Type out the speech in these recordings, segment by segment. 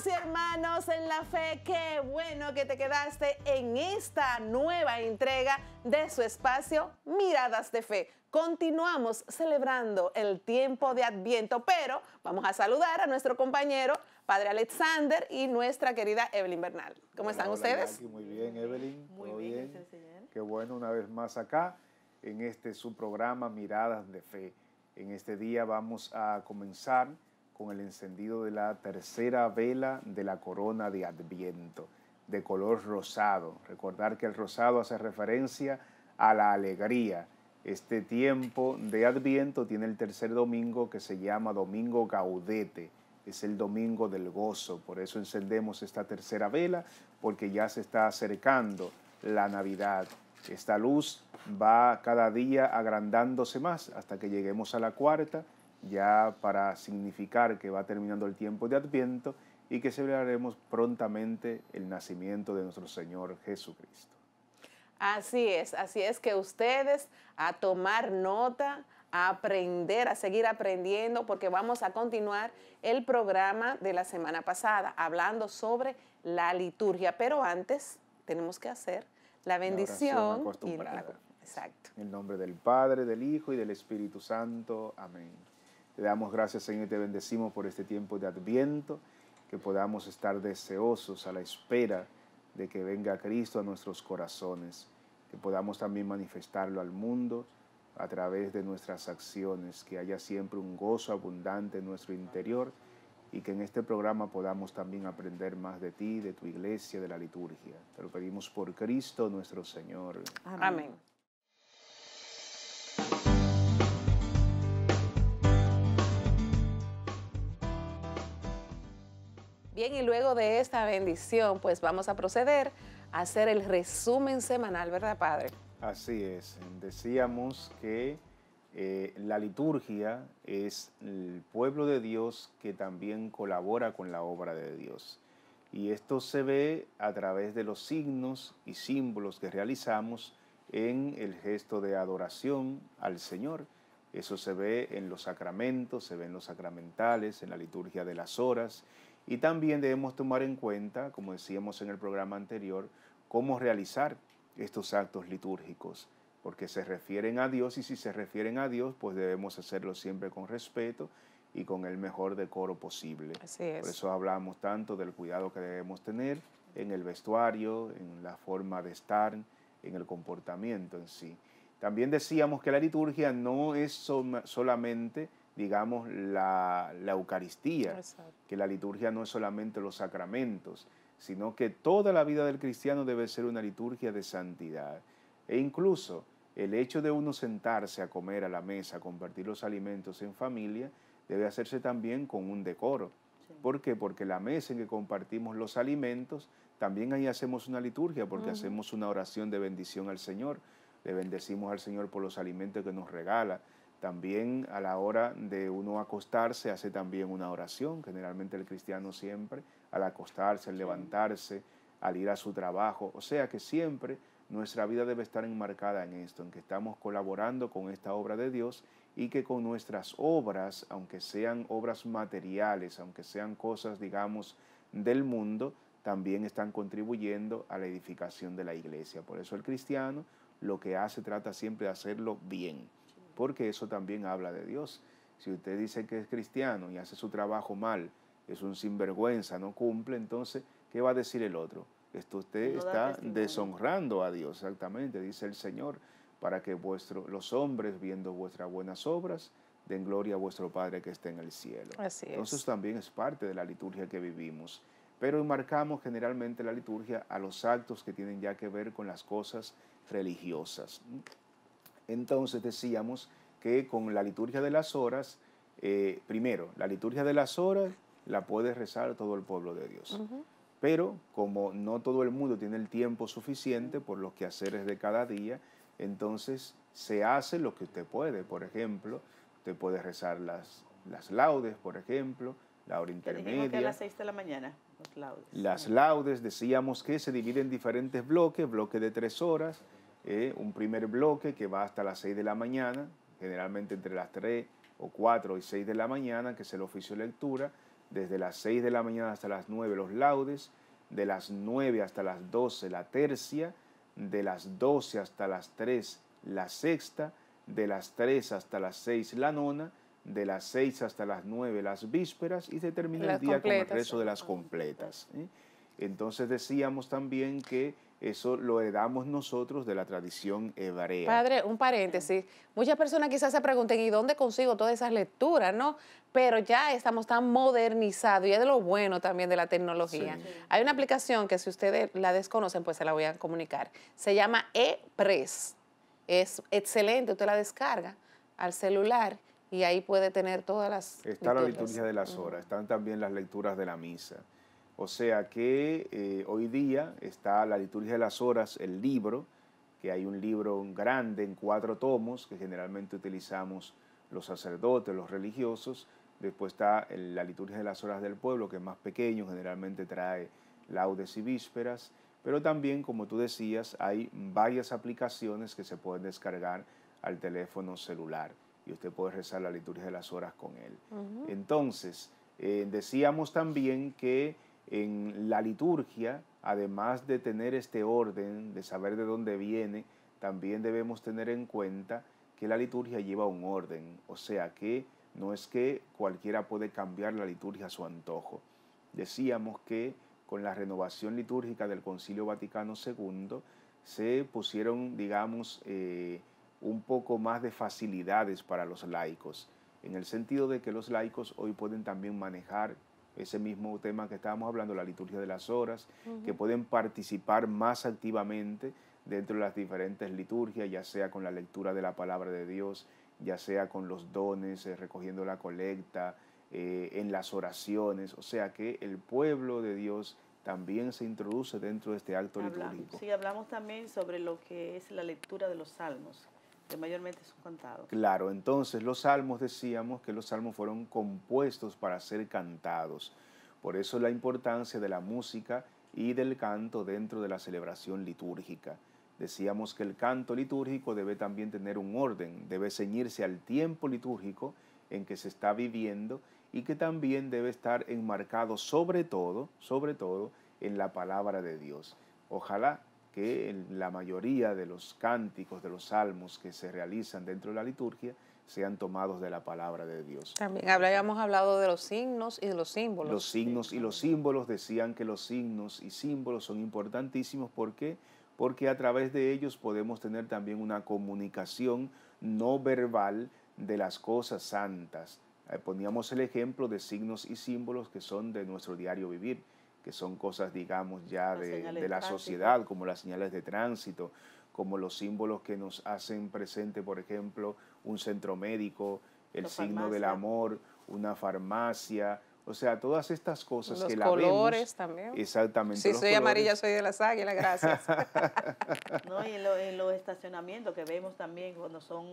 Hermanos y hermanos en la fe, qué bueno que te quedaste en esta nueva entrega de su espacio Miradas de Fe. Continuamos celebrando el tiempo de Adviento, pero vamos a saludar a nuestro compañero, Padre Alexander, y nuestra querida Evelyn Bernal. ¿Cómo están ustedes? muy bien, Evelyn. Muy bien. Qué bueno una vez más acá en este su programa Miradas de Fe. En este día vamos a comenzar con el encendido de la tercera vela de la corona de Adviento, de color rosado. Recordar que el rosado hace referencia a la alegría. Este tiempo de Adviento tiene el tercer domingo que se llama Domingo Gaudete. Es el domingo del gozo. Por eso encendemos esta tercera vela, porque ya se está acercando la Navidad. Esta luz va cada día agrandándose más hasta que lleguemos a la cuarta ya para significar que va terminando el tiempo de Adviento y que celebraremos prontamente el nacimiento de nuestro Señor Jesucristo. Así es, así es que ustedes a tomar nota, a aprender, a seguir aprendiendo, porque vamos a continuar el programa de la semana pasada, hablando sobre la liturgia. Pero antes tenemos que hacer la bendición. y exacto. En el nombre del Padre, del Hijo y del Espíritu Santo. Amén. Te damos gracias, Señor, y te bendecimos por este tiempo de adviento, que podamos estar deseosos a la espera de que venga Cristo a nuestros corazones, que podamos también manifestarlo al mundo a través de nuestras acciones, que haya siempre un gozo abundante en nuestro interior y que en este programa podamos también aprender más de ti, de tu iglesia, de la liturgia. Te lo pedimos por Cristo nuestro Señor. Amén. Bien, y luego de esta bendición, pues vamos a proceder a hacer el resumen semanal, ¿verdad, Padre? Así es. Decíamos que eh, la liturgia es el pueblo de Dios que también colabora con la obra de Dios. Y esto se ve a través de los signos y símbolos que realizamos en el gesto de adoración al Señor. Eso se ve en los sacramentos, se ve en los sacramentales, en la liturgia de las horas y también debemos tomar en cuenta, como decíamos en el programa anterior, cómo realizar estos actos litúrgicos, porque se refieren a Dios y si se refieren a Dios, pues debemos hacerlo siempre con respeto y con el mejor decoro posible. Por eso hablamos tanto del cuidado que debemos tener en el vestuario, en la forma de estar, en el comportamiento en sí. También decíamos que la liturgia no es solamente digamos, la, Eucaristía, que la liturgia no es solamente los sacramentos, sino que toda la vida del cristiano debe ser una liturgia de santidad. E incluso el hecho de uno sentarse a comer a la mesa, a compartir los alimentos en familia, debe hacerse también con un decoro. ¿Por qué? Porque la mesa en que compartimos los alimentos, también ahí hacemos una liturgia, porque hacemos una oración de bendición al Señor. Le bendecimos al Señor por los alimentos que nos regala, también a la hora de uno acostarse hace también una oración, generalmente el cristiano siempre, al acostarse, al levantarse, al ir a su trabajo. O sea que siempre nuestra vida debe estar enmarcada en esto, en que estamos colaborando con esta obra de Dios y que con nuestras obras, aunque sean obras materiales, aunque sean cosas, digamos, del mundo, también están contribuyendo a la edificación de la iglesia. Por eso el cristiano lo que hace trata siempre de hacerlo bien porque eso también habla de Dios. Si usted dice que es cristiano y hace su trabajo mal, es un sinvergüenza, no cumple, entonces, ¿qué va a decir el otro? Esto usted está deshonrando a Dios, exactamente, dice el Señor, para que vuestro, los hombres, viendo vuestras buenas obras, den gloria a vuestro Padre que está en el cielo. Así es. Entonces también es parte de la liturgia que vivimos. Pero enmarcamos generalmente la liturgia a los actos que tienen ya que ver con las cosas religiosas. Entonces decíamos que con la liturgia de las horas, eh, primero, la liturgia de las horas la puede rezar todo el pueblo de Dios. Pero como no todo el mundo tiene el tiempo suficiente por los quehaceres de cada día, entonces se hace lo que usted puede. Por ejemplo, usted puede rezar las, las laudes, por ejemplo, la hora intermedia. Que a las 6 de la mañana, laudes. Las laudes, decíamos que se dividen en diferentes bloques, bloques de tres horas, eh, un primer bloque que va hasta las 6 de la mañana, generalmente entre las 3 o 4 y 6 de la mañana, que es el oficio de lectura, desde las 6 de la mañana hasta las 9 los laudes, de las 9 hasta las 12 la tercia, de las 12 hasta las 3 la sexta, de las 3 hasta las 6 la nona, de las 6 hasta las 9 las vísperas y se termina el día con el resto de las completas. ¿eh? Entonces decíamos también que eso lo heredamos nosotros de la tradición hebrea. Padre, un paréntesis. Muchas personas quizás se pregunten, ¿y dónde consigo todas esas lecturas? ¿No? Pero ya estamos tan modernizados y es de lo bueno también de la tecnología. Hay una aplicación que si ustedes la desconocen, pues se la voy a comunicar. Se llama ePress. Es excelente, usted la descarga al celular y ahí puede tener todas las... Está la liturgia de las horas, están también las lecturas de la misa. O sea que eh, hoy día está la liturgia de las horas, el libro, que hay un libro grande en cuatro tomos que generalmente utilizamos los sacerdotes, los religiosos. Después está la liturgia de las horas del pueblo, que es más pequeño, generalmente trae laudes y vísperas. Pero también, como tú decías, hay varias aplicaciones que se pueden descargar al teléfono celular y usted puede rezar la liturgia de las horas con él. Entonces, eh, decíamos también que en la liturgia, además de tener este orden, de saber de dónde viene, también debemos tener en cuenta que la liturgia lleva un orden, o sea que no es que cualquiera puede cambiar la liturgia a su antojo. Decíamos que con la renovación litúrgica del Concilio Vaticano II se pusieron, digamos, eh, un poco más de facilidades para los laicos, en el sentido de que los laicos hoy pueden también manejar ese mismo tema que estábamos hablando, la liturgia de las horas, que pueden participar más activamente dentro de las diferentes liturgias, ya sea con la lectura de la palabra de Dios, ya sea con los dones, eh, recogiendo la colecta, eh, en las oraciones, o sea que el pueblo de Dios también se introduce dentro de este acto litúrgico. Sí, hablamos también sobre lo que es la lectura de los salmos, mayormente son cantados. Claro, entonces los salmos decíamos que los salmos fueron compuestos para ser cantados. Por eso la importancia de la música y del canto dentro de la celebración litúrgica. Decíamos que el canto litúrgico debe también tener un orden, debe ceñirse al tiempo litúrgico en que se está viviendo y que también debe estar enmarcado sobre todo, sobre todo en la palabra de Dios. Ojalá que en la mayoría de los cánticos, de los salmos que se realizan dentro de la liturgia, sean tomados de la palabra de Dios. También habíamos hablado de los signos y de los símbolos. Los signos y los símbolos decían que los signos y símbolos son importantísimos porque porque a través de ellos podemos tener también una comunicación no verbal de las cosas santas. Eh, poníamos el ejemplo de signos y símbolos que son de nuestro diario vivir que son cosas, digamos, ya de, la sociedad, como las señales de tránsito, como los símbolos que nos hacen presente, por ejemplo, un centro médico, el signo del amor, una farmacia, o sea, todas estas cosas que la vemos. Los colores también. Exactamente. Si soy amarilla, soy de las águilas, gracias. y en, los estacionamientos que vemos también cuando son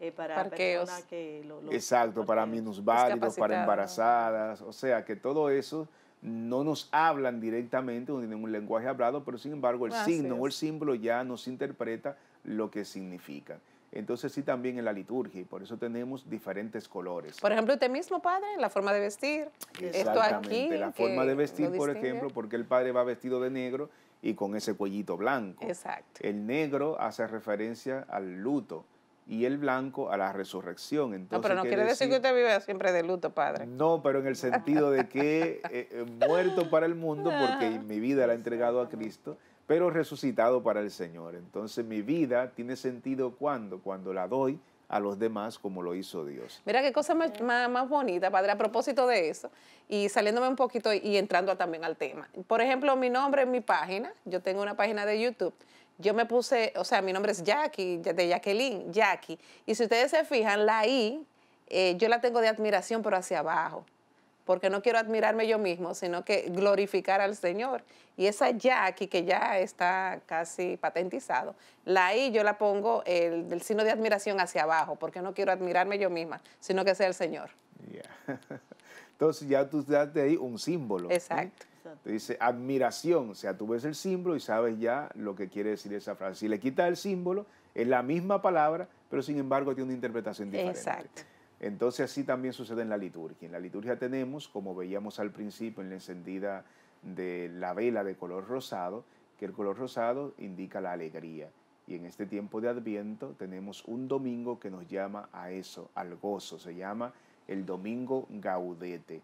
eh, para personas que... lo, Exacto, para minusválidos, para embarazadas, o sea, que todo eso no nos hablan directamente, no tienen un lenguaje hablado, pero sin embargo el signo o el símbolo ya nos interpreta lo que significa. Entonces sí también en la liturgia y por eso tenemos diferentes colores. Por ejemplo, usted mismo, padre, la forma de vestir. Esto aquí. La forma de vestir, por ejemplo, porque el padre va vestido de negro y con ese cuellito blanco. Exacto. El negro hace referencia al luto y el blanco a la resurrección. Ah, Entonces, no, pero no quiere decir, que usted vive siempre de luto, padre. No, pero en el sentido de que eh, eh, muerto para el mundo, porque ah. mi vida la he entregado a Cristo, pero resucitado para el Señor. Entonces mi vida tiene sentido cuando, cuando la doy a los demás como lo hizo Dios. Mira qué cosa más, más, más bonita, padre, a propósito de eso, y saliéndome un poquito y entrando también al tema. Por ejemplo, mi nombre en mi página, yo tengo una página de YouTube yo me puse, o sea, mi nombre es Jackie, de Jacqueline, Jackie. Y si ustedes se fijan, la I, eh, yo la tengo de admiración, pero hacia abajo. Porque no quiero admirarme yo mismo, sino que glorificar al Señor. Y esa Jackie, que ya está casi patentizado, la I yo la pongo el, signo de admiración hacia abajo, porque no quiero admirarme yo misma, sino que sea el Señor. Entonces ya tú das de ahí un símbolo. Exacto. Te Dice admiración, o sea, tú ves el símbolo y sabes ya lo que quiere decir esa frase. Si le quitas el símbolo, es la misma palabra, pero sin embargo tiene una interpretación diferente. Exacto. Entonces así también sucede en la liturgia. En la liturgia tenemos, como veíamos al principio en la encendida de la vela de color rosado, que el color rosado indica la alegría. Y en este tiempo de Adviento tenemos un domingo que nos llama a eso, al gozo. Se llama el domingo gaudete.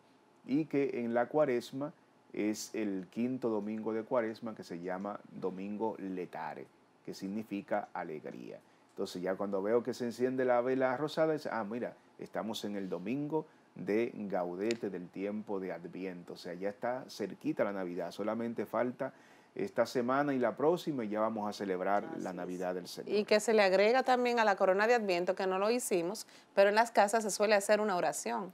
Y que en la cuaresma es el quinto domingo de Cuaresma que se llama Domingo Letare, que significa alegría. Entonces ya cuando veo que se enciende la vela rosada, ah, mira, estamos en el domingo de gaudete del tiempo de Adviento, o sea, ya está cerquita la Navidad, solamente falta esta semana y la próxima y ya vamos a celebrar la Navidad del Señor. Y que se le agrega también a la corona de Adviento, que no lo hicimos, pero en las casas se suele hacer una oración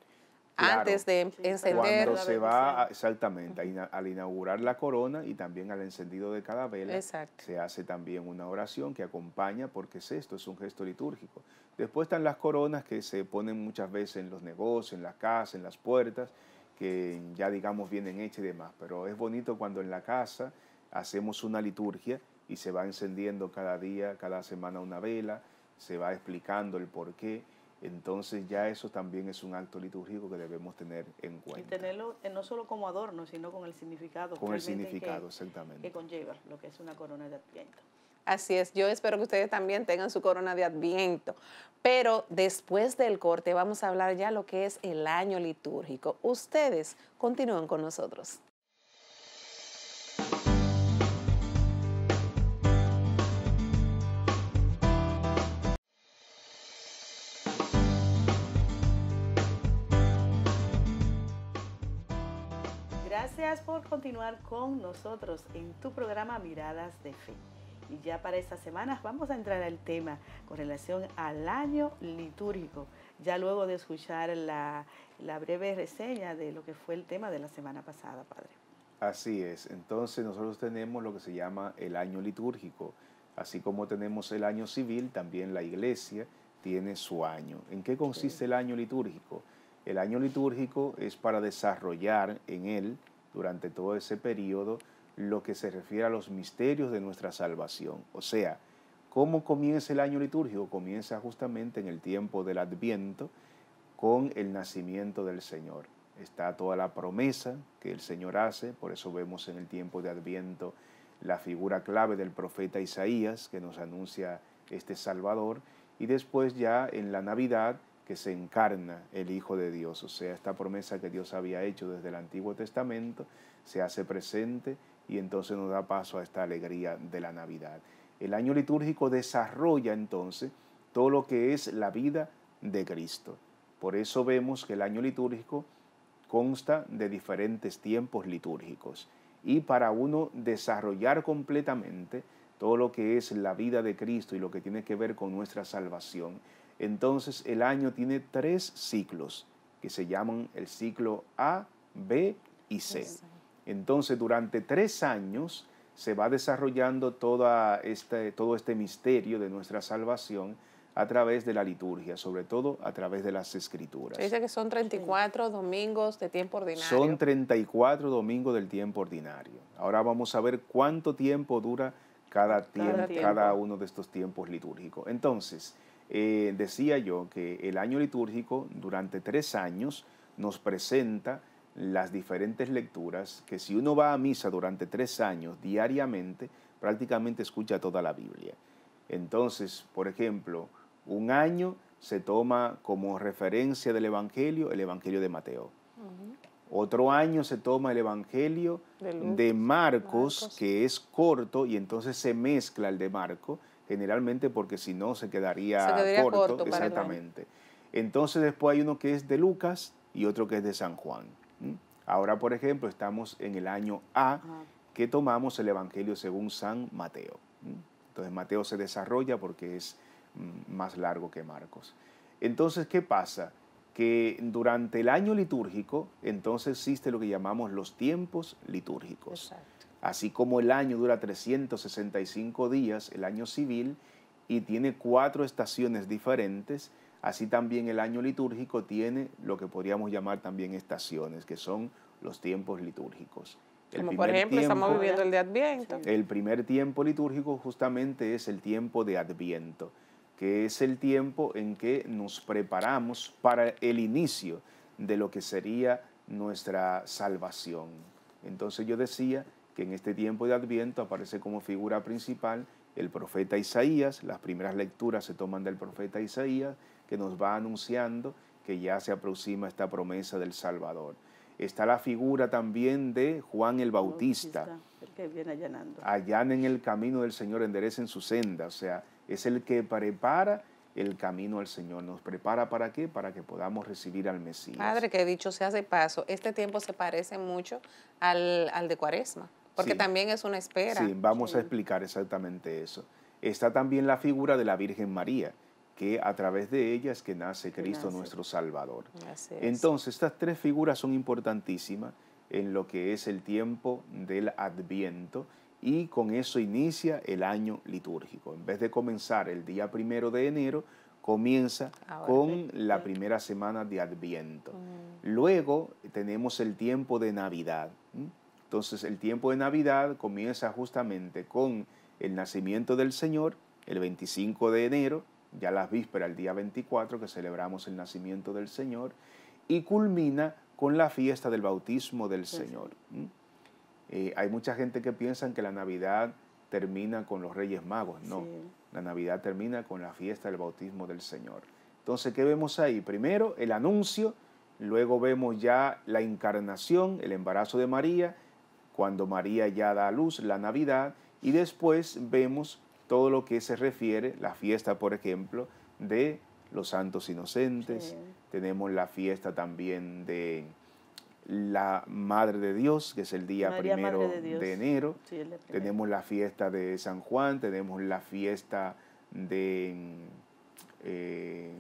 antes de encender. Cuando se va, exactamente, al inaugurar la corona y también al encendido de cada vela, se hace también una oración que acompaña, porque es esto, es un gesto litúrgico. Después están las coronas que se ponen muchas veces en los negocios, en las casas, en las puertas, que ya digamos vienen hechas y demás, pero es bonito cuando en la casa hacemos una liturgia y se va encendiendo cada día, cada semana una vela, se va explicando el porqué qué entonces ya eso también es un acto litúrgico que debemos tener en cuenta. Y tenerlo eh, no solo como adorno, sino con el significado. Con el significado, exactamente. Que conlleva lo que es una corona de adviento. Así es, yo espero que ustedes también tengan su corona de adviento. Pero después del corte vamos a hablar ya lo que es el año litúrgico. Ustedes continúen con nosotros. por continuar con nosotros en tu programa Miradas de Fe. Y ya para esta semana vamos a entrar al tema con relación al año litúrgico, ya luego de escuchar la, la breve reseña de lo que fue el tema de la semana pasada, Padre. Así es, entonces nosotros tenemos lo que se llama el año litúrgico, así como tenemos el año civil, también la iglesia tiene su año. ¿En qué consiste el año litúrgico? El año litúrgico es para desarrollar en él durante todo ese periodo lo que se refiere a los misterios de nuestra salvación. O sea, ¿cómo comienza el año litúrgico? Comienza justamente en el tiempo del Adviento con el nacimiento del Señor. Está toda la promesa que el Señor hace, por eso vemos en el tiempo de Adviento la figura clave del profeta Isaías que nos anuncia este Salvador, y después ya en la Navidad que se encarna el Hijo de Dios. O sea, esta promesa que Dios había hecho desde el Antiguo Testamento se hace presente y entonces nos da paso a esta alegría de la Navidad. El año litúrgico desarrolla entonces todo lo que es la vida de Cristo. Por eso vemos que el año litúrgico consta de diferentes tiempos litúrgicos. Y para uno desarrollar completamente todo lo que es la vida de Cristo y lo que tiene que ver con nuestra salvación, entonces el año tiene tres ciclos que se llaman el ciclo A, B y C. Entonces durante tres años se va desarrollando toda este, todo este misterio de nuestra salvación a través de la liturgia, sobre todo a través de las escrituras. dice que son 34 domingos de tiempo ordinario. Son 34 domingos del tiempo ordinario. Ahora vamos a ver cuánto tiempo dura cada, cada uno de estos tiempos litúrgicos. Entonces, eh, decía yo que el año litúrgico durante tres años nos presenta las diferentes lecturas, que si uno va a misa durante tres años diariamente, prácticamente escucha toda la Biblia. Entonces, por ejemplo, un año se toma como referencia del Evangelio el Evangelio de Mateo. Otro año se toma el Evangelio de, Marcos, Marcos, que es corto, y entonces se mezcla el de Marcos generalmente porque si no se quedaría, corto, exactamente. Entonces después hay uno que es de Lucas y otro que es de San Juan. Ahora, por ejemplo, estamos en el año A, que tomamos el Evangelio según San Mateo. Entonces Mateo se desarrolla porque es mm, más largo que Marcos. Entonces, ¿qué pasa? Que durante el año litúrgico, entonces existe lo que llamamos los tiempos litúrgicos. Así como el año dura 365 días, el año civil, y tiene cuatro estaciones diferentes, así también el año litúrgico tiene lo que podríamos llamar también estaciones, que son los tiempos litúrgicos. Como por ejemplo, estamos viviendo el de Adviento. El primer tiempo litúrgico justamente es el tiempo de Adviento, que es el tiempo en que nos preparamos para el inicio de lo que sería nuestra salvación. Entonces yo decía que en este tiempo de Adviento aparece como figura principal el profeta Isaías. Las primeras lecturas se toman del profeta Isaías, que nos va anunciando que ya se aproxima esta promesa del Salvador. Está la figura también de Juan el Bautista. el que viene allanando. el camino del Señor, enderecen su senda. O sea, es el que prepara el camino al Señor. ¿Nos prepara para qué? Para que podamos recibir al Mesías. Padre, que dicho se hace paso, este tiempo se parece mucho al, al de Cuaresma. Porque también es una espera. Sí, vamos a explicar exactamente eso. Está también la figura de la Virgen María, que a través de ella es que nace Cristo nuestro Salvador. Entonces, estas tres figuras son importantísimas en lo que es el tiempo del Adviento y con eso inicia el año litúrgico. En vez de comenzar el día primero de enero, comienza con la primera semana de Adviento. Mm. Luego tenemos el tiempo de Navidad, entonces el tiempo de Navidad comienza justamente con el nacimiento del Señor, el 25 de enero, ya las vísperas, el día 24, que celebramos el nacimiento del Señor, y culmina con la fiesta del bautismo del Señor. Eh, hay mucha gente que piensa que la Navidad termina con los Reyes Magos, no. La Navidad termina con la fiesta del bautismo del Señor. Entonces, ¿qué vemos ahí? Primero, el anuncio, luego vemos ya la encarnación, el embarazo de María, cuando María ya da a luz la Navidad y después vemos todo lo que se refiere, la fiesta por ejemplo de los santos inocentes, tenemos la fiesta también de la Madre de Dios, que es el día primero de, enero, tenemos la fiesta de San Juan, tenemos la fiesta de... Eh,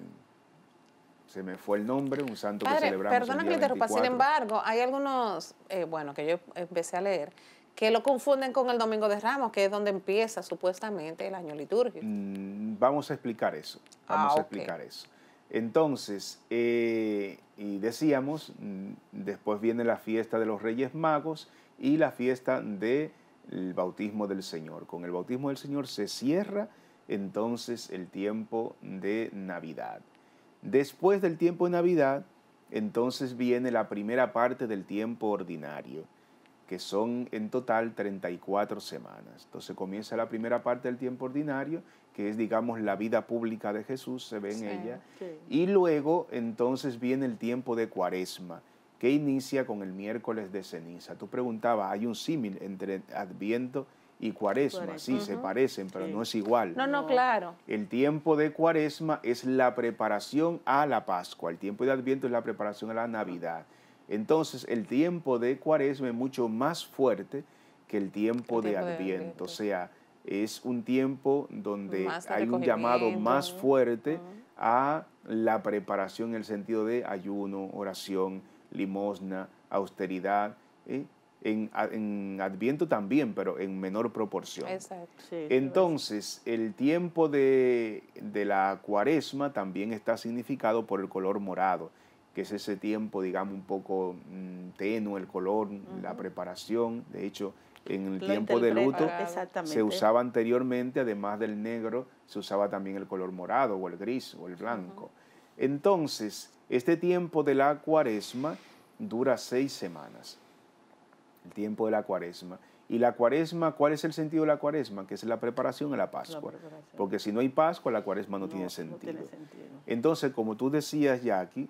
se me fue el nombre, un santo que celebramos. Perdona que interrumpa, sin embargo, hay algunos, eh, bueno, que yo empecé a leer, que lo confunden con el Domingo de Ramos, que es donde empieza supuestamente el año litúrgico. Mm, vamos a explicar eso, ah, vamos a explicar eso. Entonces, eh, y decíamos, mm, después viene la fiesta de los Reyes Magos y la fiesta del bautismo del Señor. Con el bautismo del Señor se cierra entonces el tiempo de Navidad. Después del tiempo de Navidad, entonces viene la primera parte del tiempo ordinario, que son en total 34 semanas. Entonces comienza la primera parte del tiempo ordinario, que es, digamos, la vida pública de Jesús, se ve en ella. Y luego, entonces, viene el tiempo de cuaresma, que inicia con el miércoles de ceniza. Tú preguntabas, hay un símil entre Adviento y cuaresma, sí, se parecen, pero no es igual. No, no, claro. El tiempo de cuaresma es la preparación a la Pascua, el tiempo de Adviento es la preparación a la Navidad. Entonces, el tiempo de cuaresma es mucho más fuerte que el tiempo, de, Adviento. o sea, es un tiempo donde hay un llamado más fuerte a la preparación en el sentido de ayuno, oración, limosna, austeridad. ¿eh? en, Adviento también, pero en menor proporción. Exacto. Entonces, el tiempo de, la cuaresma también está significado por el color morado, que es ese tiempo, digamos, un poco mm, tenue el color, la preparación. De hecho, en el tiempo de luto se usaba anteriormente, además del negro, se usaba también el color morado o el gris o el blanco. Entonces, este tiempo de la cuaresma dura seis semanas el tiempo de la cuaresma. Y la cuaresma, ¿cuál es el sentido de la cuaresma? Que es la preparación a la Pascua. Porque si no hay Pascua, la cuaresma no, tiene, sentido. Entonces, como tú decías, Jackie,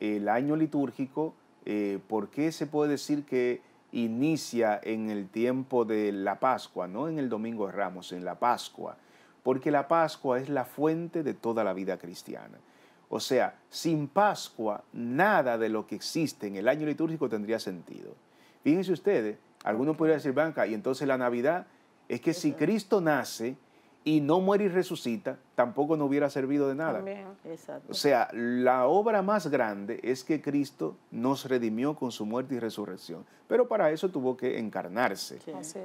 el año litúrgico, eh, ¿por qué se puede decir que inicia en el tiempo de la Pascua, no en el Domingo de Ramos, en la Pascua? Porque la Pascua es la fuente de toda la vida cristiana. O sea, sin Pascua, nada de lo que existe en el año litúrgico tendría sentido. Fíjense ustedes, algunos podrían decir, banca, y entonces la Navidad es que si Cristo nace y no muere y resucita, tampoco no hubiera servido de nada. O sea, la obra más grande es que Cristo nos redimió con su muerte y resurrección, pero para eso tuvo que encarnarse.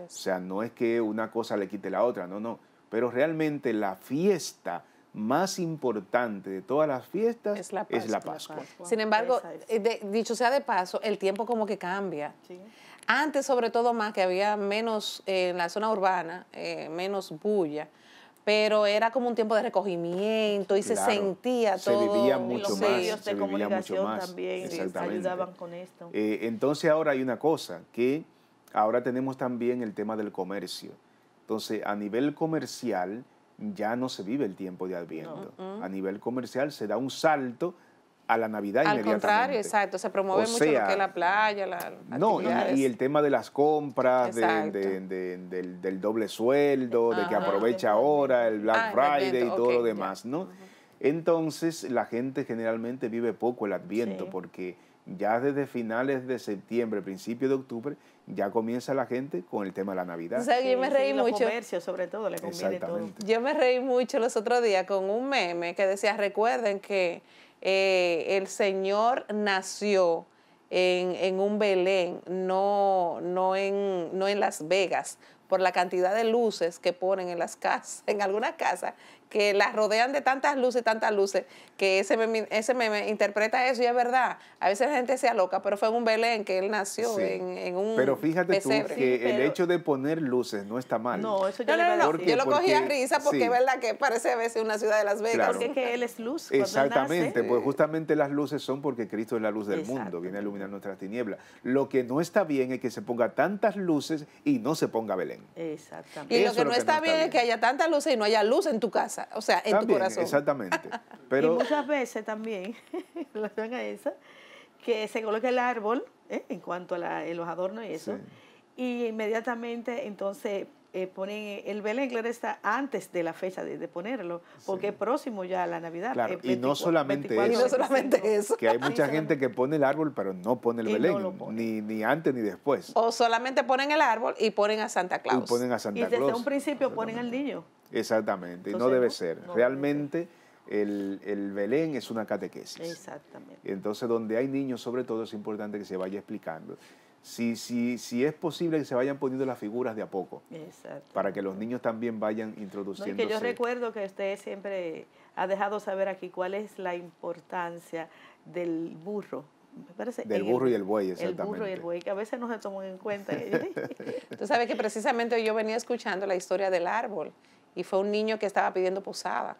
O sea, no es que una cosa le quite la otra, no, no, pero realmente la fiesta más importante de todas las fiestas es la Pascua. Sin embargo, eh, dicho sea de paso, el tiempo como que cambia. Antes, sobre todo más, que había menos eh, en la zona urbana, eh, menos bulla, pero era como un tiempo de recogimiento y se sentía se Vivía mucho los medios de comunicación mucho también ayudaban con esto. entonces ahora hay una cosa, que ahora tenemos también el tema del comercio. Entonces, a nivel comercial, ya no se vive el tiempo de Adviento. Uh-uh. A nivel comercial se da un salto a la Navidad inmediatamente. Al contrario, exacto, se promueve mucho lo que es la playa, la No, y, el tema de las compras, del, doble sueldo, de que aprovecha ahora el Black ah, Friday y todo lo demás, ¿no? Entonces, la gente generalmente vive poco el Adviento porque ya desde finales de septiembre, principio de octubre, ya comienza la gente con el tema de la Navidad. yo me reí mucho. Los sobre todo, Yo me reí mucho los otros días con un meme que decía, recuerden que eh, el Señor nació en, un Belén, no, no, en, no en Las Vegas, por la cantidad de luces que ponen en las casas, en algunas casas, que las rodean de tantas luces, tantas luces, que ese meme, ese meme interpreta eso y es verdad. A veces la gente se loca, pero fue un Belén que él nació, en, un un Pero fíjate tú que el hecho de poner luces no está mal. No, eso yo, lo cogí a risa porque es verdad que parece a veces una ciudad de Las Vegas. Porque que él es luz. Exactamente, pues justamente las luces son porque Cristo es la luz del mundo, viene a iluminar nuestras tinieblas. Lo que no está bien es que se ponga tantas luces y no se ponga Belén. Exactamente. Y lo que no, está, bien es que haya tantas luces y no haya luz en tu casa o sea, en tu corazón. Exactamente. Pero... Y muchas veces también, relación a esa, que se coloca el árbol ¿eh? en cuanto a los adornos y eso, y inmediatamente entonces eh, ponen el Belén, claro está, antes de la fecha de, ponerlo, porque es próximo ya a la Navidad. Eh, y no solamente eso. Que hay mucha gente que pone el árbol, pero no pone el Belén, ni, ni antes ni después. O solamente ponen el árbol y ponen a Santa Claus. Y desde un principio ponen al niño. Exactamente, no debe ser. Realmente El, Belén es una catequesis. Exactamente. Entonces, donde hay niños, sobre todo, es importante que se vaya explicando. Si, si, si es posible que se vayan poniendo las figuras de a poco, para que los niños también vayan introduciendo. No, que yo recuerdo que usted siempre ha dejado saber aquí cuál es la importancia del burro. Me parece, del burro y el buey, exactamente. El burro y el buey, que a veces no se toman en cuenta. Tú sabes que precisamente yo venía escuchando la historia del árbol y fue un niño que estaba pidiendo posada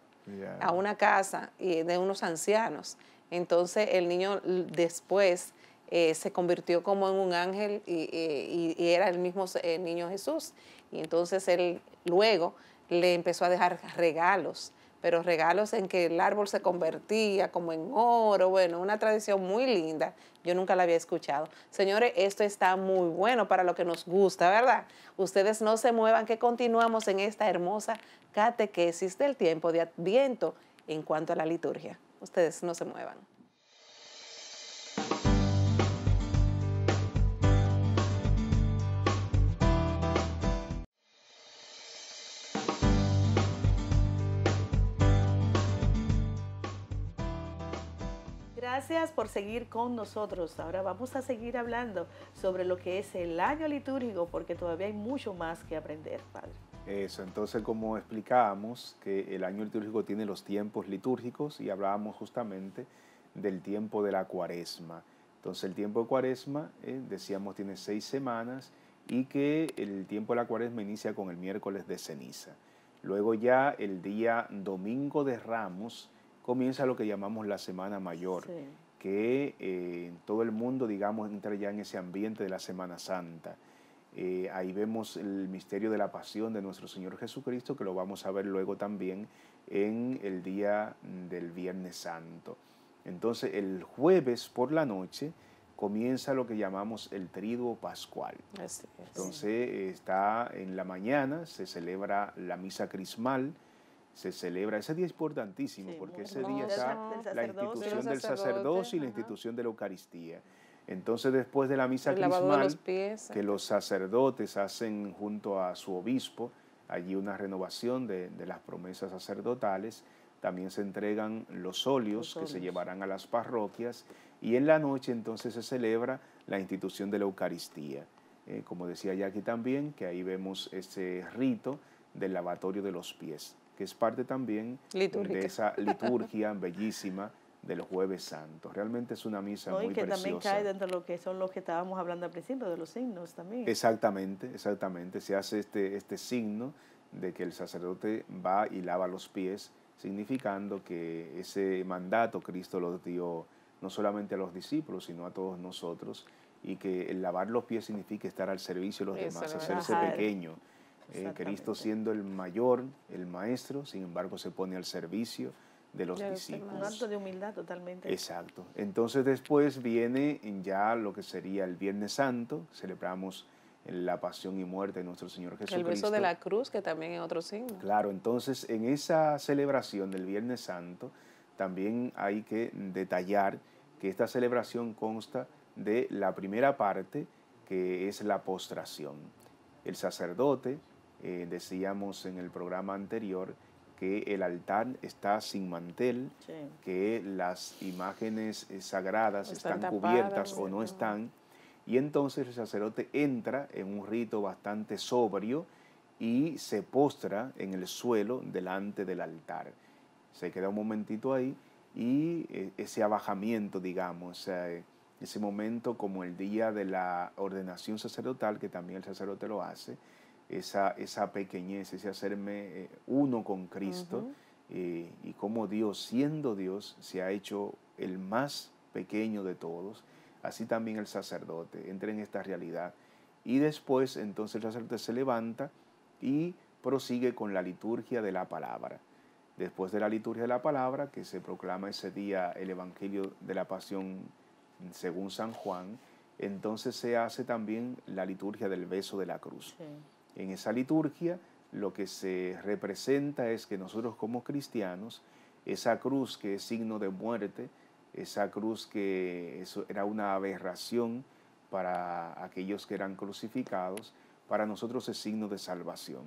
a una casa de unos ancianos. Entonces el niño después eh, se convirtió como en un ángel y, era el mismo eh, niño Jesús. Y entonces él luego le empezó a dejar regalos pero regalos en que el árbol se convertía como en oro, bueno, una tradición muy linda. Yo nunca la había escuchado. Señores, esto está muy bueno para lo que nos gusta, ¿verdad? Ustedes no se muevan, que continuamos en esta hermosa catequesis del tiempo de Adviento en cuanto a la liturgia. Ustedes no se muevan. gracias por seguir con nosotros. Ahora vamos a seguir hablando sobre lo que es el año litúrgico, porque todavía hay mucho más que aprender, Padre. Eso, entonces como explicábamos que el año litúrgico tiene los tiempos litúrgicos y hablábamos justamente del tiempo de la cuaresma. Entonces el tiempo de cuaresma, eh, decíamos, tiene seis semanas y que el tiempo de la cuaresma inicia con el miércoles de ceniza. Luego ya el día domingo de ramos, comienza lo que llamamos la Semana Mayor, que eh, en todo el mundo, digamos, entra ya en ese ambiente de la Semana Santa. Eh, ahí vemos el misterio de la pasión de nuestro Señor Jesucristo, que lo vamos a ver luego también en el día del Viernes Santo. Entonces, el jueves por la noche comienza lo que llamamos el triduo pascual. Entonces, está en la mañana, se celebra la misa crismal, se celebra. Ese día es importantísimo porque ese día está la institución del sacerdocio y la institución de la Eucaristía. Entonces, después de la misa el que los sacerdotes hacen junto a su obispo, allí una renovación de, las promesas sacerdotales, también se entregan los óleos que se llevarán a las parroquias y en la noche entonces se celebra la institución de la Eucaristía. Eh, como decía Jackie también, que ahí vemos ese rito del lavatorio de los pies, que es parte también eh, de esa liturgia bellísima de los jueves Santos. Realmente es una misa muy muy y que también cae dentro de lo que son los que estábamos hablando al principio, de los signos también. Exactamente, exactamente. Se hace este, este signo de que el sacerdote va y lava los pies, significando que ese mandato Cristo lo dio no solamente a los discípulos, sino a todos nosotros, y que el lavar los pies significa estar al servicio de los demás, hacerse pequeño. Eh, Cristo siendo el mayor, el maestro, sin embargo se pone al servicio de los discípulos. Un acto de humildad totalmente. Exacto. Entonces después viene ya lo que sería el Viernes Santo, celebramos la pasión y muerte de nuestro Señor Jesucristo. El beso de la cruz, que también es otro signo. Claro, entonces en esa celebración del Viernes Santo también hay que detallar que esta celebración consta de la primera parte, que es la postración. El sacerdote eh, decíamos en el programa anterior que el altar está sin mantel, que las imágenes eh, sagradas están, cubiertas o no están. Y entonces el sacerdote entra en un rito bastante sobrio y se postra en el suelo delante del altar. Se queda un momentito ahí y eh, ese abajamiento, digamos, ese momento como el día de la ordenación sacerdotal, que también el sacerdote lo hace, esa, esa pequeñez, ese hacerme eh, uno con Cristo eh, y cómo Dios, siendo Dios, se ha hecho el más pequeño de todos, así también el sacerdote entra en esta realidad. Y después entonces el sacerdote se levanta y prosigue con la liturgia de la palabra. Después de la liturgia de la palabra, que se proclama ese día el Evangelio de la Pasión según San Juan, entonces se hace también la liturgia del beso de la cruz. En esa liturgia lo que se representa es que nosotros como cristianos, esa cruz que es signo de muerte, esa cruz que eso era una aberración para aquellos que eran crucificados, para nosotros es signo de salvación.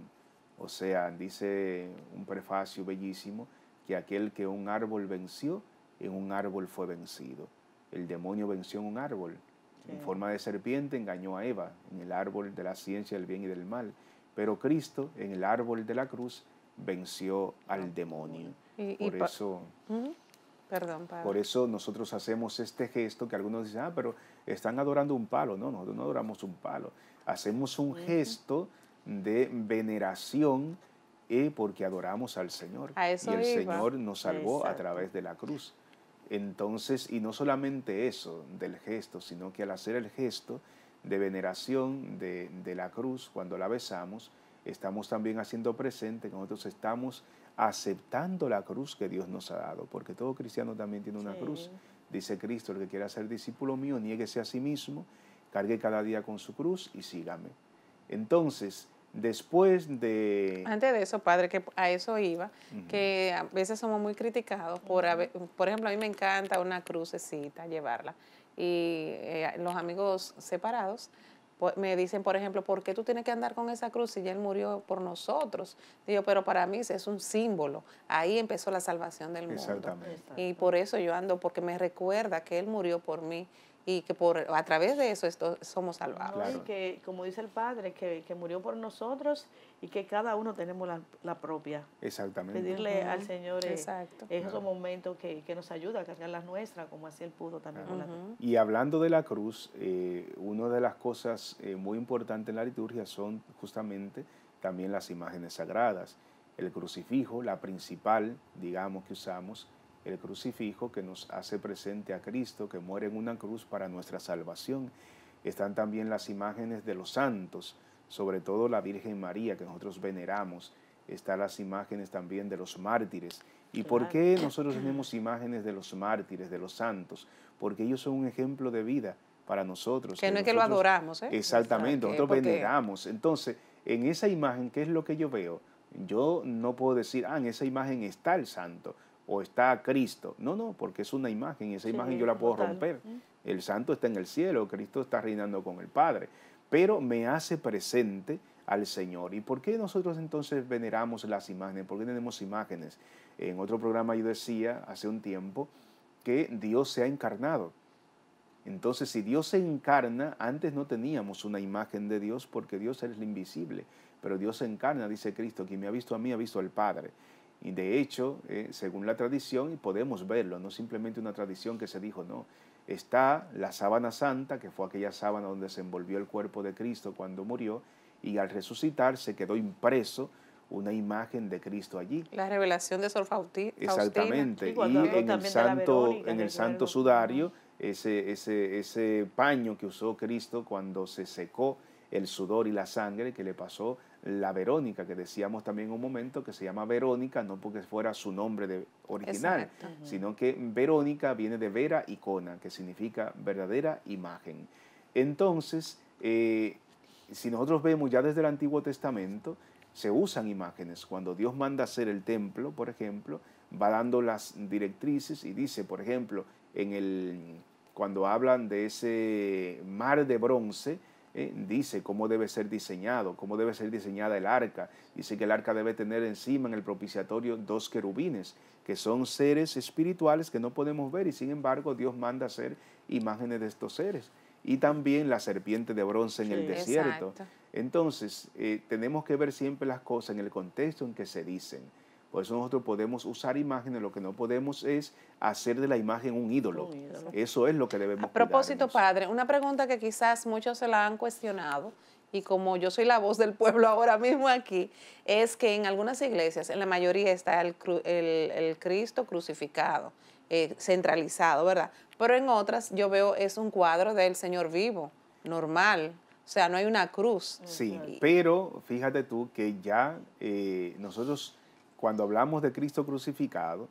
O sea, dice un prefacio bellísimo que aquel que un árbol venció, en un árbol fue vencido. El demonio venció en un árbol, en forma de serpiente engañó a Eva en el árbol de la ciencia del bien y del mal. Pero Cristo en el árbol de la cruz venció al ah, demonio. por eso... nosotros hacemos este gesto que algunos dicen, ah, pero están adorando un palo. No, nosotros no adoramos un palo. Hacemos un gesto de veneración eh, porque adoramos al Señor. y el Señor nos salvó a través de la cruz. Entonces, y no solamente eso del gesto, sino que al hacer el gesto de veneración de, la cruz, cuando la besamos, estamos también haciendo presente que nosotros estamos aceptando la cruz que Dios nos ha dado, porque todo cristiano también tiene una cruz. Dice Cristo, el que quiera ser discípulo mío, niéguese a sí mismo, cargue cada día con su cruz y sígame. Entonces, después de... Antes de eso, padre, que a eso iba, que a veces somos muy criticados por, por ejemplo, a mí me encanta una crucecita, llevarla, y eh, los amigos separados pues, me dicen, por ejemplo, ¿por qué tú tienes que andar con esa cruz si Él murió por nosotros? Digo, pero para mí es un símbolo. Ahí empezó la salvación del mundo. Y por eso yo ando, porque me recuerda que Él murió por mí y que por a través de eso esto, somos salvados. que, como dice el Padre, que, que, murió por nosotros y que cada uno tenemos la, propia. Exactamente. Pedirle al Señor Exacto. esos momentos que, que, nos ayuda a cargar las nuestras, como así Él pudo también. Con la... Y hablando de la cruz, eh, una de las cosas eh, muy importantes en la liturgia son justamente también las imágenes sagradas. El crucifijo, la principal, digamos, que usamos, el crucifijo que nos hace presente a Cristo, que muere en una cruz para nuestra salvación. Están también las imágenes de los santos, sobre todo la Virgen María que nosotros veneramos. Están las imágenes también de los mártires. ¿Y por qué nosotros tenemos imágenes de los mártires, de los santos? Porque ellos son un ejemplo de vida para nosotros. Que no es que lo adoramos, ¿eh? Exactamente, nosotros veneramos. Entonces, en esa imagen, ¿qué es lo que yo veo? Yo no puedo decir, ah, en esa imagen está el santo o está Cristo. No, no, porque es una imagen y esa imagen yo la puedo romper. El santo está en el cielo, Cristo está reinando con el Padre, pero me hace presente al Señor. ¿Y por qué nosotros entonces veneramos las imágenes? ¿Por qué tenemos imágenes? En otro programa yo decía hace un tiempo que Dios se ha encarnado. Entonces, si Dios se encarna, antes no teníamos una imagen de Dios porque Dios es el invisible, pero Dios se encarna, dice Cristo, quien me ha visto a mí ha visto al Padre. Y de hecho, eh, según la tradición, y podemos verlo, no simplemente una tradición que se dijo, no, está la sábana santa, que fue aquella sábana donde se envolvió el cuerpo de Cristo cuando murió, y al resucitar se quedó impreso una imagen de Cristo allí. La revelación de Sor Faustina. Exactamente, y, en el santo, en el santo sudario, ese, ese paño que usó Cristo cuando se secó el sudor y la sangre que le pasó la Verónica, que decíamos también un momento que se llama Verónica, no porque fuera su nombre de original, sino que Verónica viene de Vera Icona, que significa verdadera imagen. Entonces, eh, si nosotros vemos ya desde el Antiguo Testamento, se usan imágenes. Cuando Dios manda hacer el templo, por ejemplo, va dando las directrices y dice, por ejemplo, en el, cuando hablan de ese mar de bronce, eh, dice cómo debe ser diseñado, cómo debe ser diseñada el arca. Dice que el arca debe tener encima en el propiciatorio dos querubines, que son seres espirituales que no podemos ver y sin embargo Dios manda hacer imágenes de estos seres. Y también la serpiente de bronce en el desierto. Entonces, eh, tenemos que ver siempre las cosas en el contexto en que se dicen. Por eso nosotros podemos usar imágenes, lo que no podemos es hacer de la imagen un ídolo. Eso es lo que debemos A propósito, padre, una pregunta que quizás muchos se la han cuestionado, y como yo soy la voz del pueblo ahora mismo aquí, es que en algunas iglesias, en la mayoría está el, Cristo crucificado, eh, centralizado, ¿verdad? Pero en otras yo veo es un cuadro del Señor vivo, normal, o sea, no hay una cruz. Sí, pero fíjate tú que ya eh, nosotros cuando hablamos de Cristo crucificado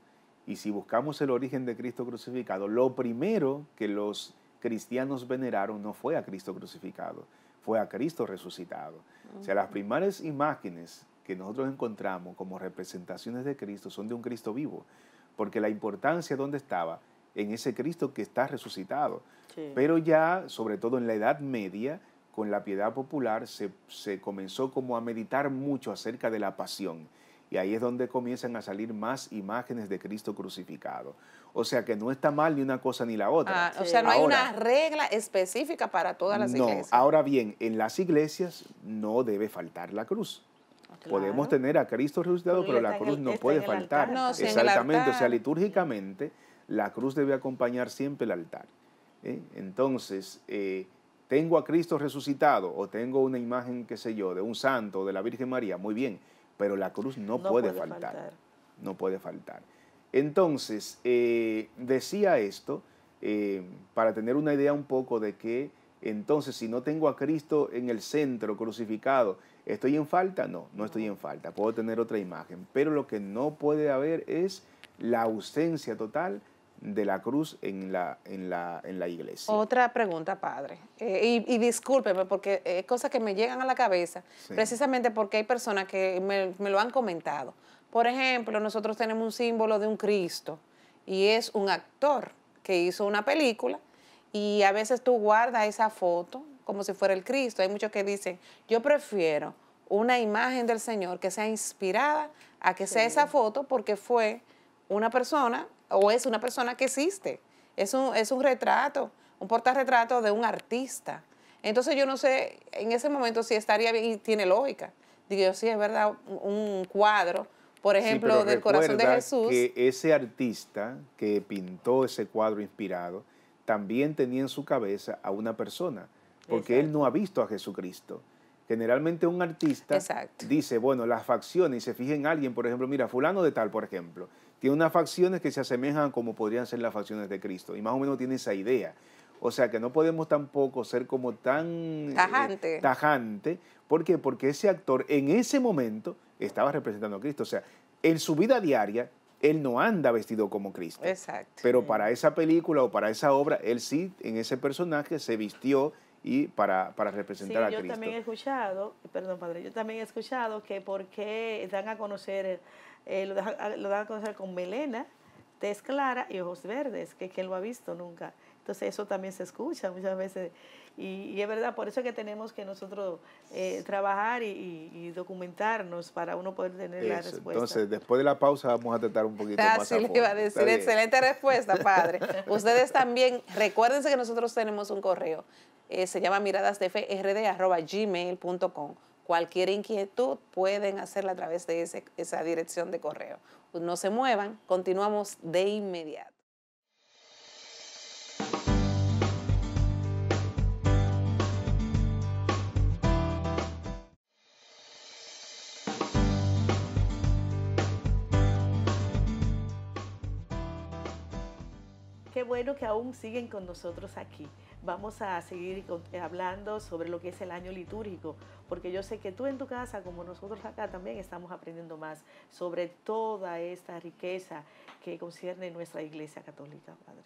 y si buscamos el origen de Cristo crucificado, lo primero que los cristianos veneraron no fue a Cristo crucificado, fue a Cristo resucitado. O sea, las primeras imágenes que nosotros encontramos como representaciones de Cristo son de un Cristo vivo, porque la importancia donde estaba en ese Cristo que está resucitado. Pero ya, sobre todo en la Edad Media, con la piedad popular se comenzó como a meditar mucho acerca de la pasión y ahí es donde comienzan a salir más imágenes de Cristo crucificado. O sea que no está mal ni una cosa ni la otra. Ah, o sea, no hay una regla específica para todas las no, Ahora bien, en las iglesias no debe faltar la cruz. Ah, Podemos tener a Cristo resucitado, pero, la cruz no puede faltar. Exactamente, o sea, litúrgicamente la cruz debe acompañar siempre el altar. ¿eh? Entonces, eh, tengo a Cristo resucitado o tengo una imagen, qué sé yo, de un santo, o de la Virgen María, muy bien, pero la cruz no, puede, faltar. No puede faltar. Entonces, eh, decía esto eh, para tener una idea un poco de que entonces si no tengo a Cristo en el centro crucificado, ¿estoy en falta? No, no estoy en falta, puedo tener otra imagen, pero lo que no puede haber es la ausencia total de la cruz en la, en la, en la iglesia. Otra pregunta, padre, eh, y, y, discúlpeme porque es eh, cosas que me llegan a la cabeza, precisamente porque hay personas que me, lo han comentado. Por ejemplo, nosotros tenemos un símbolo de un Cristo y es un actor que hizo una película y a veces tú guardas esa foto como si fuera el Cristo. Hay muchos que dicen, yo prefiero una imagen del Señor que sea inspirada a que sea esa foto porque fue una persona o es una persona que existe. Es un, es un retrato, un portarretrato de un artista. Entonces yo no sé en ese momento si estaría bien y tiene lógica. Digo, yo, sí, es verdad, un cuadro, por ejemplo, del corazón de Jesús. Que ese artista que pintó ese cuadro inspirado también tenía en su cabeza a una persona, porque él no ha visto a Jesucristo. Generalmente un artista dice, bueno, las facciones, y se fija en alguien, por ejemplo, mira, fulano de tal, por ejemplo tiene unas facciones que se asemejan como podrían ser las facciones de Cristo. Y más o menos tiene esa idea. O sea que no podemos tampoco ser como tan eh, tajante. ¿Por qué? Porque ese actor en ese momento estaba representando a Cristo. O sea, en su vida diaria, él no anda vestido como Cristo. Exacto. Pero para esa película o para esa obra, él sí, en ese personaje, se vistió y para, representar a Cristo. Yo también he escuchado, perdón padre, yo también he escuchado que porque qué dan a conocer eh, lo, ah, da a conocer con melena, tez clara y ojos verdes, que quien lo ha visto nunca. Entonces eso también se escucha muchas veces. Y, es verdad, por eso es que tenemos que nosotros eh, trabajar y, documentarnos para uno poder tener la respuesta. Entonces, después de la pausa vamos a tratar un poquito ah, más. Sí, le iba a decir, excelente respuesta, padre. Ustedes también, recuérdense que nosotros tenemos un correo, eh, se llama miradasdefrd.gmail.com Cualquier inquietud pueden hacerla a través de esa dirección de correo. No se muevan, continuamos de inmediato. Qué bueno que aún siguen con nosotros aquí vamos a seguir eh, hablando sobre lo que es el año litúrgico, porque yo sé que tú en tu casa, como nosotros acá también, estamos aprendiendo más sobre toda esta riqueza que concierne nuestra Iglesia Católica, Padre.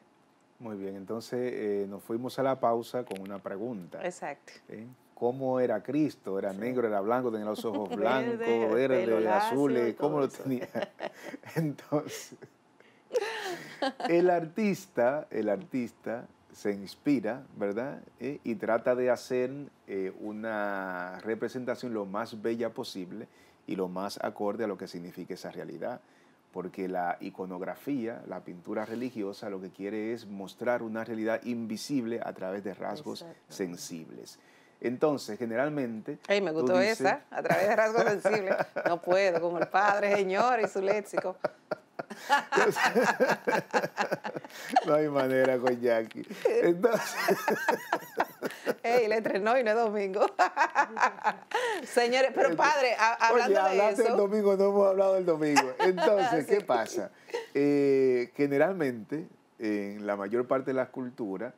Muy bien, entonces eh, nos fuimos a la pausa con una pregunta. Exacto. ¿eh? ¿Cómo era Cristo? ¿Era negro? ¿Era blanco? ¿Tenía los ojos blancos? ¿Verde? verde azules ¿Cómo lo tenía? entonces, el artista, el artista se inspira, ¿verdad? Eh, y trata de hacer eh, una representación lo más bella posible y lo más acorde a lo que significa esa realidad. Porque la iconografía, la pintura religiosa, lo que quiere es mostrar una realidad invisible a través de rasgos sensibles. Entonces, generalmente. ¡Ey, me gustó esa! A través de rasgos sensibles. No puedo, con el Padre, Señor y su léxico. no hay manera con Jackie. Entonces... Ey, le entrenó y no es domingo. Señores, pero padre, hablando de eso... el domingo, no hemos hablado del domingo. Entonces, ¿qué pasa? Eh, generalmente, en la mayor parte de las culturas,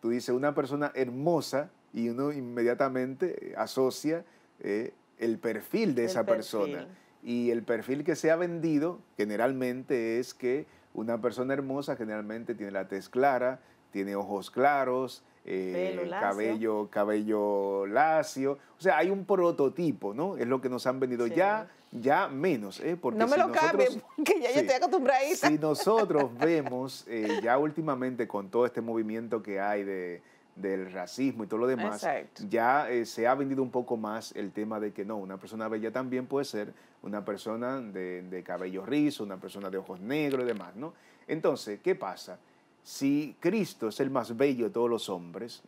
tú dices una persona hermosa y uno inmediatamente asocia eh, el perfil de esa persona y el perfil que se ha vendido generalmente es que una persona hermosa generalmente tiene la tez clara, tiene ojos claros, eh, cabello, cabello lacio. O sea, hay un prototipo, ¿no? Es lo que nos han vendido ya, ya menos. Eh, no me lo cambien, que ya yo estoy acostumbrada. Si nosotros vemos eh, ya últimamente con todo este movimiento que hay de del racismo y todo lo demás, ya eh, se ha vendido un poco más el tema de que no, una persona bella también puede ser una persona de, de cabello rizo, una persona de ojos negros y demás, ¿no? Entonces, ¿qué pasa? Si Cristo es el más bello de todos los hombres,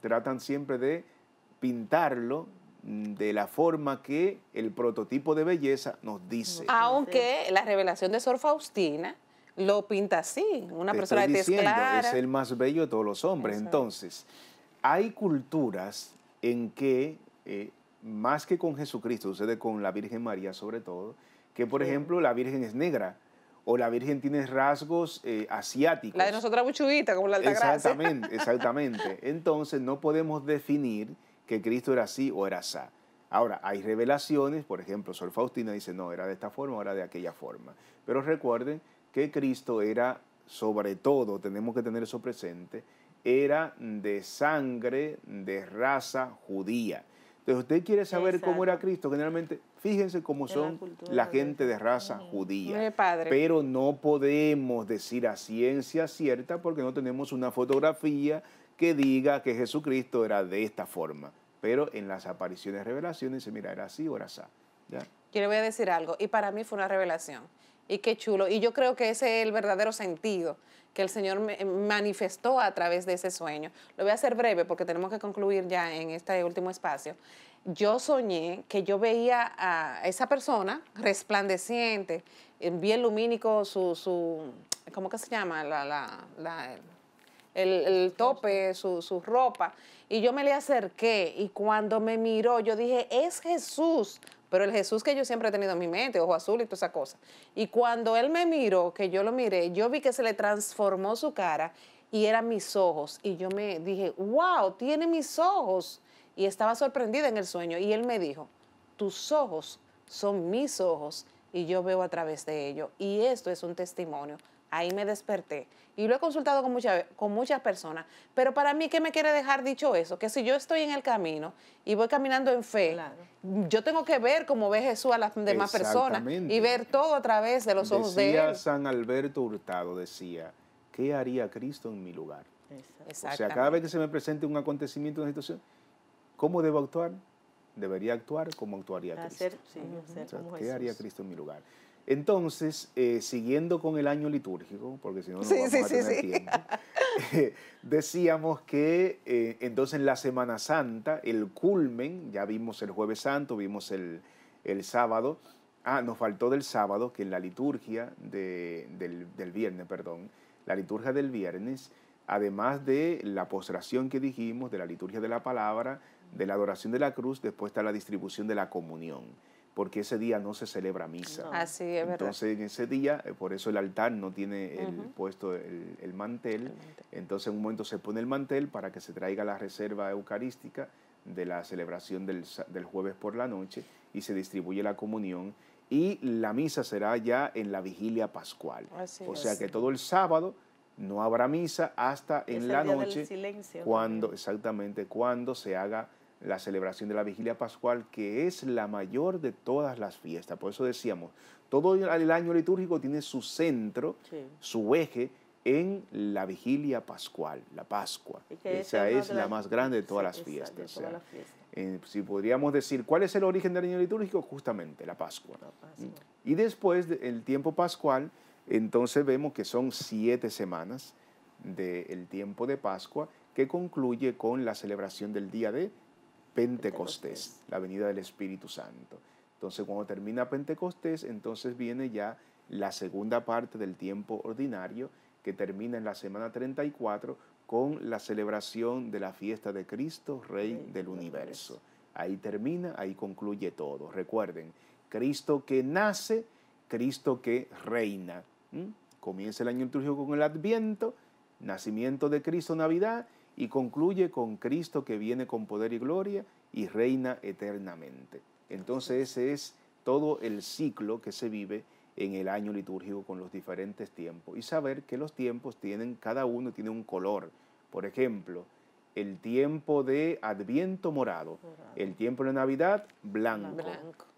tratan siempre de pintarlo mm, de la forma que el prototipo de belleza nos dice. Aunque la revelación de Sor Faustina lo pinta así, una persona de diciendo, Es el más bello de todos los hombres. Entonces, hay culturas en que, eh, más que con Jesucristo, sucede con la Virgen María sobre todo, que por ejemplo la Virgen es negra o la Virgen tiene rasgos eh, asiáticos. La de nosotras muchachita como la Altagracia. Exactamente, exactamente. Entonces no podemos definir que Cristo era así o era así. Ahora, hay revelaciones, por ejemplo, Sol Faustina dice, no, era de esta forma, era de aquella forma. Pero recuerden que Cristo era, sobre todo, tenemos que tener eso presente, era de sangre, de raza judía. Entonces, usted quiere saber cómo era Cristo, generalmente, fíjense cómo son la, gente de raza judía. Pero no podemos decir a ciencia cierta porque no tenemos una fotografía que diga que Jesucristo era de esta forma. Pero en las apariciones, revelaciones, se mira, era así o era así. Yo voy a decir algo, y para mí fue una revelación y qué chulo. Y yo creo que ese es el verdadero sentido que el Señor eh, manifestó a través de ese sueño. Lo voy a hacer breve porque tenemos que concluir ya en este último espacio. Yo soñé que yo veía a esa persona resplandeciente, eh, bien lumínico, su, su ¿cómo que se llama? La, la, la, el, el, tope, su, su, ropa. Y yo me le acerqué y cuando me miró, yo dije, es Jesús. Pero el Jesús que yo siempre he tenido en mi mente, ojo azul y toda esa cosa. Y cuando él me miró, que yo lo miré, yo vi que se le transformó su cara y eran mis ojos. Y yo me dije, wow, tiene mis ojos. Y estaba sorprendida en el sueño. Y él me dijo, tus ojos son mis ojos y yo veo a través de ellos. Y esto es un testimonio ahí me desperté. Y lo he consultado con, con muchas personas. Pero para mí, ¿qué me quiere dejar dicho eso? Que si yo estoy en el camino y voy caminando en fe, yo tengo que ver cómo ve Jesús a las demás personas y ver todo a través de los ojos de Él. San Alberto Hurtado, decía, ¿qué haría Cristo en mi lugar? O sea, cada vez que se me presente un acontecimiento, una situación, ¿cómo debo actuar? Debería actuar como actuaría Cristo. ¿Qué haría Cristo en mi lugar? Entonces, eh, siguiendo con el año litúrgico, porque si no, no vamos a tener tiempo, eh, decíamos que eh, entonces en la Semana Santa, el culmen, ya vimos el Jueves Santo, vimos el, sábado, ah, nos faltó del sábado, que en la liturgia del viernes, perdón, la liturgia del viernes, además de la postración que dijimos, de la liturgia de la palabra, de la adoración de la cruz, después está la distribución de la comunión porque ese día no se celebra misa. Así es verdad. Entonces, en ese día, eh, por eso el altar no tiene el, puesto el, mantel. Entonces, en un momento se pone el mantel para que se traiga la reserva eucarística de la celebración del, jueves por la noche y se distribuye la comunión. Y la misa será ya en la vigilia pascual. o sea que todo el sábado no habrá misa hasta en la noche. cuando, exactamente, cuando se haga la celebración de la vigilia pascual, que es la mayor de todas las fiestas. Por eso decíamos, todo el año litúrgico tiene su centro, su eje en la vigilia pascual, la Pascua. Esa es la, más grande de todas, las, fiestas, eh, si podríamos decir, ¿cuál es el origen del año litúrgico? Justamente la Pascua. Mm. Y después del tiempo pascual, entonces vemos que son siete semanas del tiempo de Pascua que concluye con la celebración del día de Pentecostés, la venida del Espíritu Santo. Entonces, cuando termina Pentecostés, entonces viene ya la segunda parte del tiempo ordinario, que termina en la semana 34 con la celebración de la fiesta de Cristo, Rey del universo. Ahí termina, ahí concluye todo. Recuerden, Cristo que nace, Cristo que reina. ¿Mm? Comienza el año litúrgico con el Adviento, nacimiento de Cristo, Navidad, y concluye con Cristo que viene con poder y gloria y reina eternamente. Entonces ese es todo el ciclo que se vive en el año litúrgico con los diferentes tiempos y saber que los tiempos tienen, cada uno tiene un color. Por ejemplo, el tiempo de Adviento morado, el tiempo de Navidad blanco,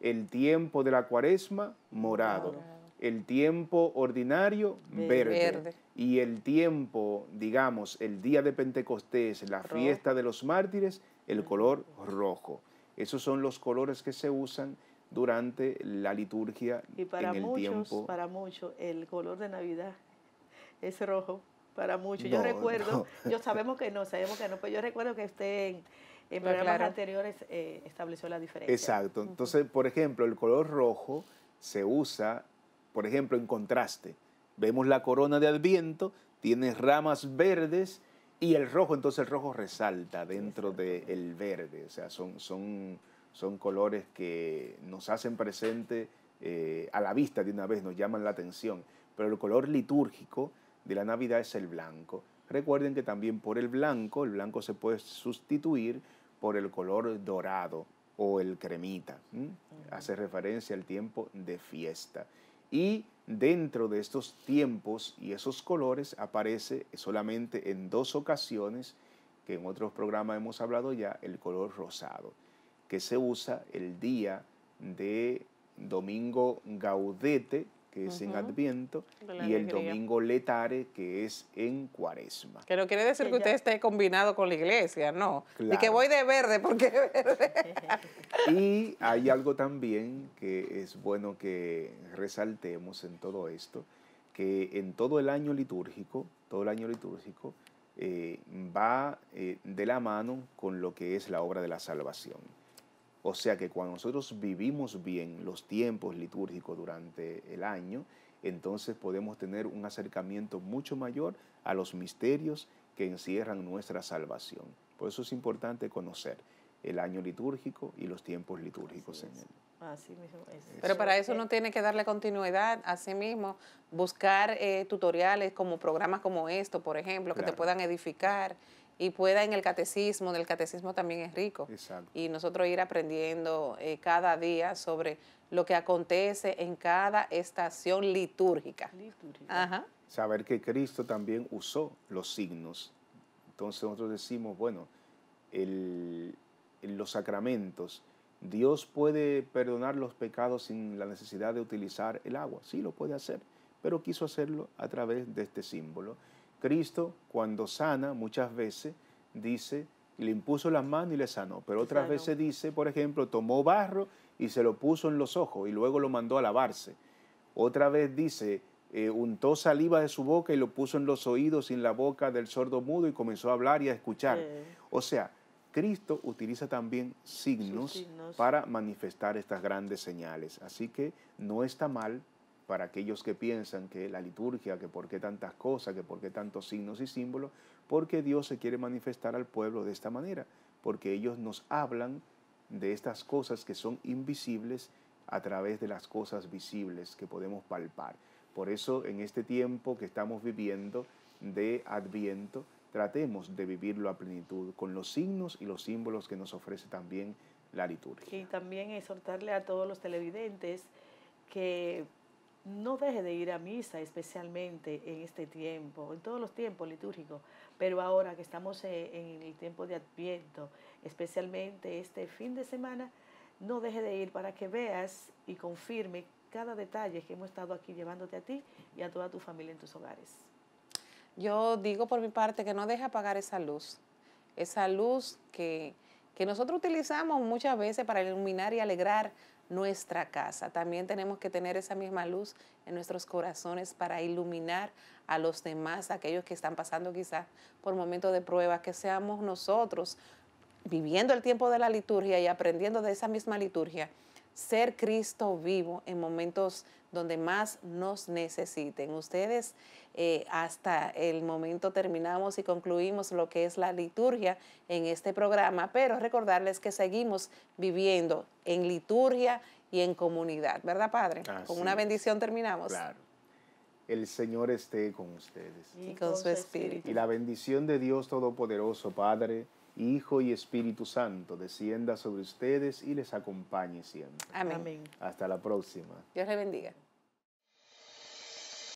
el tiempo de la Cuaresma morado el tiempo ordinario verde, y el tiempo, digamos, el día de Pentecostés, la fiesta de los mártires, el color rojo. Esos son los colores que se usan durante la liturgia y para en el muchos, tiempo. Para muchos, el color de Navidad es rojo. Para muchos. yo recuerdo, yo sabemos que no, sabemos que no, pero yo recuerdo que usted en, programas anteriores eh, estableció la diferencia. Exacto. Entonces, por ejemplo, el color rojo se usa por ejemplo, en contraste, vemos la corona de Adviento, tiene ramas verdes y el rojo, entonces el rojo resalta dentro del el verde. O sea, son, son, son colores que nos hacen presente eh, a la vista de una vez, nos llaman la atención. Pero el color litúrgico de la Navidad es el blanco. Recuerden que también por el blanco, el blanco se puede sustituir por el color dorado o el cremita. Hace referencia al tiempo de fiesta y dentro de estos tiempos y esos colores aparece solamente en dos ocasiones, que en otros programas hemos hablado ya, el color rosado, que se usa el día de Domingo Gaudete, que es en Adviento, y el domingo letare, que es en Cuaresma. Que quiere decir que usted esté combinado con la iglesia, no. Y que voy de verde, porque verde. y hay algo también que es bueno que resaltemos en todo esto, que en todo el año litúrgico, todo el año litúrgico, eh, va eh, de la mano con lo que es la obra de la salvación. O sea que cuando nosotros vivimos bien los tiempos litúrgicos durante el año, entonces podemos tener un acercamiento mucho mayor a los misterios que encierran nuestra salvación. Por eso es importante conocer el año litúrgico y los tiempos litúrgicos en él. Pero para eso eh, no tiene que darle continuidad a sí mismo, buscar eh, tutoriales como programas como esto, por ejemplo, que te puedan edificar y pueda en el catecismo, del catecismo también es rico. Exacto. Y nosotros ir aprendiendo eh, cada día sobre lo que acontece en cada estación litúrgica. litúrgica. Ajá. Saber que Cristo también usó los signos. Entonces nosotros decimos, bueno, los sacramentos, Dios puede perdonar los pecados sin la necesidad de utilizar el agua. Sí, lo puede hacer, pero quiso hacerlo a través de este símbolo. Cristo cuando sana muchas veces dice, le impuso las manos y le sanó, pero otras veces dice, por ejemplo, tomó barro y se lo puso en los ojos y luego lo mandó a lavarse. Otra vez dice, eh, untó saliva de su boca y lo puso en los oídos y en la boca del sordo mudo y comenzó a hablar y a escuchar. O sea, Cristo utiliza también signos, para manifestar estas grandes señales. Así que no está mal para aquellos que piensan que la liturgia, que por qué tantas cosas, que por qué tantos signos y símbolos, porque Dios se quiere manifestar al pueblo de esta manera, porque ellos nos hablan de estas cosas que son invisibles a través de las cosas visibles que podemos palpar. Por eso en este tiempo que estamos viviendo de Adviento, tratemos de vivirlo a plenitud con los signos y los símbolos que nos ofrece también la liturgia. Y también exhortarle a todos los televidentes que no deje de ir a misa, especialmente en este tiempo, en todos los tiempos litúrgicos, pero ahora que estamos e, en el tiempo de Adviento, especialmente este fin de semana, no deje de ir para que veas y confirme cada detalle que hemos estado aquí llevándote a ti y a toda tu familia en tus hogares. Yo digo por mi parte que no deje apagar esa luz, esa luz que, que nosotros utilizamos muchas veces para iluminar y alegrar nuestra casa. También tenemos que tener esa misma luz en nuestros corazones para iluminar a los demás, aquellos que están pasando quizás por momentos de prueba, que seamos nosotros viviendo el tiempo de la liturgia y aprendiendo de esa misma liturgia, ser Cristo vivo en momentos donde más nos necesiten. Ustedes eh, hasta el momento terminamos y concluimos lo que es la liturgia en este programa, pero recordarles que seguimos viviendo en liturgia y en comunidad, ¿verdad, Padre? con una bendición terminamos. Claro. El Señor esté con ustedes. Y con su espíritu. Y la bendición de Dios Todopoderoso, Padre, Hijo y Espíritu Santo, descienda sobre ustedes y les acompañe siempre. Amén. Hasta la próxima. Dios le bendiga.